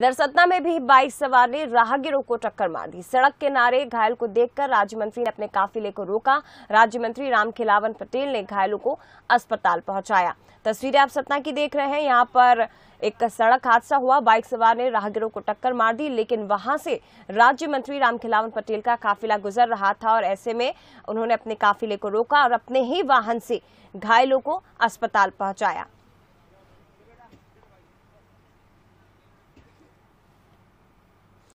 इधर सतना में भी बाइक सवार ने राहगीरों को टक्कर मार दी सड़क के नारे घायल को देखकर राज्य मंत्री ने अपने काफिले को रोका राज्य मंत्री राम खिलावन पटेल ने घायलों को अस्पताल पहुंचाया तस्वीरें आप सतना की देख रहे हैं यहाँ पर एक सड़क हादसा हुआ बाइक सवार ने राहगीरों को टक्कर मार दी लेकिन वहां से राज्य मंत्री राम खिलावन पटेल का काफिला गुजर रहा था और ऐसे में उन्होंने अपने काफिले को रोका और अपने ही वाहन से घायलों को अस्पताल पहुंचाया